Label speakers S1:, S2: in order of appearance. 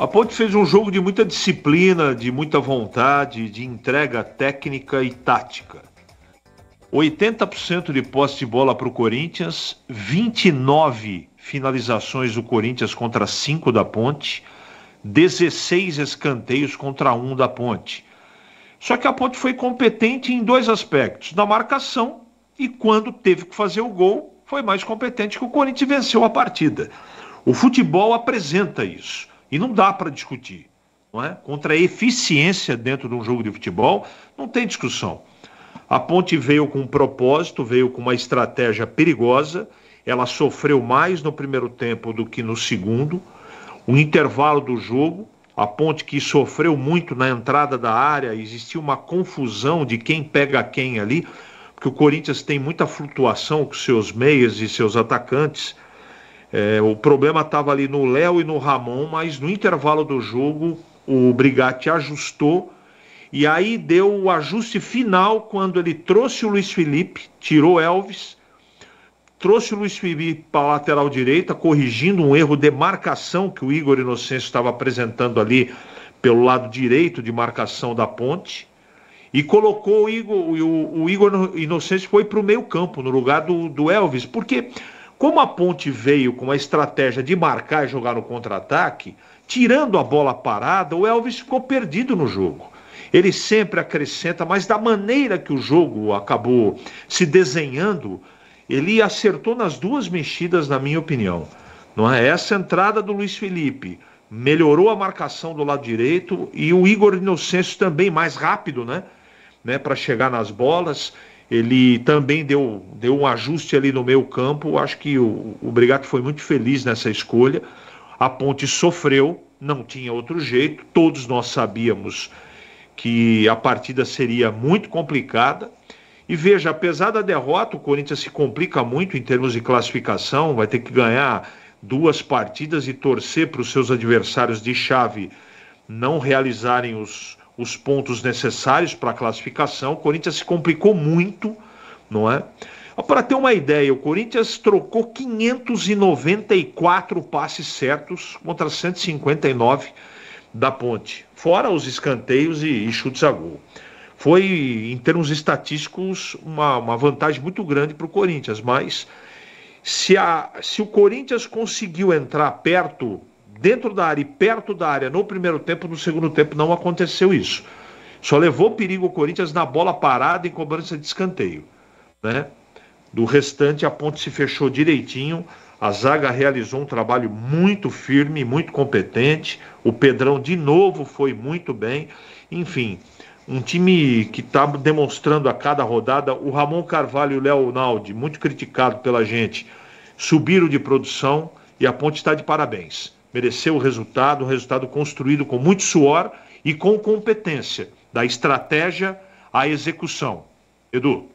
S1: A Ponte fez um jogo de muita disciplina, de muita vontade, de entrega técnica e tática. 80% de posse de bola para o Corinthians, 29 finalizações do Corinthians contra 5 da Ponte, 16 escanteios contra 1 da Ponte. Só que a Ponte foi competente em dois aspectos: na marcação e quando teve que fazer o gol, foi mais competente que o Corinthians venceu a partida. O futebol apresenta isso. E não dá para discutir. Não é? Contra a eficiência dentro de um jogo de futebol, não tem discussão. A Ponte veio com um propósito, veio com uma estratégia perigosa. Ela sofreu mais no primeiro tempo do que no segundo. O intervalo do jogo, a Ponte que sofreu muito na entrada da área, existiu uma confusão de quem pega quem ali, porque o Corinthians tem muita flutuação com seus meias e seus atacantes. É, o problema estava ali no Léo e no Ramon, mas no intervalo do jogo o Brigatti ajustou e aí deu o ajuste final quando ele trouxe o Luiz Felipe, tirou Elvis, trouxe o Luiz Felipe para a lateral direita, corrigindo um erro de marcação que o Igor Inocêncio estava apresentando ali pelo lado direito de marcação da ponte. E colocou o Igor, o, o Igor Inocêncio foi para o meio campo, no lugar do, do Elvis, porque como a Ponte veio com a estratégia de marcar e jogar no contra-ataque, tirando a bola parada, o Elvis ficou perdido no jogo. Ele sempre acrescenta, mas da maneira que o jogo acabou se desenhando, ele acertou nas duas mexidas, na minha opinião. Não é essa entrada do Luiz Felipe melhorou a marcação do lado direito e o Igor Inocêncio também mais rápido, né? né para chegar nas bolas ele também deu, deu um ajuste ali no meio campo. Acho que o, o Brigato foi muito feliz nessa escolha. A Ponte sofreu, não tinha outro jeito. Todos nós sabíamos que a partida seria muito complicada. E veja, apesar da derrota, o Corinthians se complica muito em termos de classificação, vai ter que ganhar duas partidas e torcer para os seus adversários de chave não realizarem os, os pontos necessários para a classificação. O Corinthians se complicou muito, não é? Para ter uma ideia, o Corinthians trocou 594 passes certos contra 159 da Ponte, fora os escanteios e, e chutes a gol. Foi, em termos estatísticos, uma, uma vantagem muito grande para o Corinthians, mas se, a, se o Corinthians conseguiu entrar perto dentro da área e perto da área no primeiro tempo, no segundo tempo não aconteceu isso. Só levou perigo o Corinthians na bola parada em cobrança de escanteio. Né? Do restante, a ponte se fechou direitinho. A zaga realizou um trabalho muito firme, muito competente. O Pedrão, de novo, foi muito bem. Enfim, um time que está demonstrando a cada rodada. O Ramon Carvalho e o Léo Naldi, muito criticado pela gente, subiram de produção e a ponte está de parabéns mereceu o resultado, um resultado construído com muito suor e com competência, da estratégia à execução. Edu.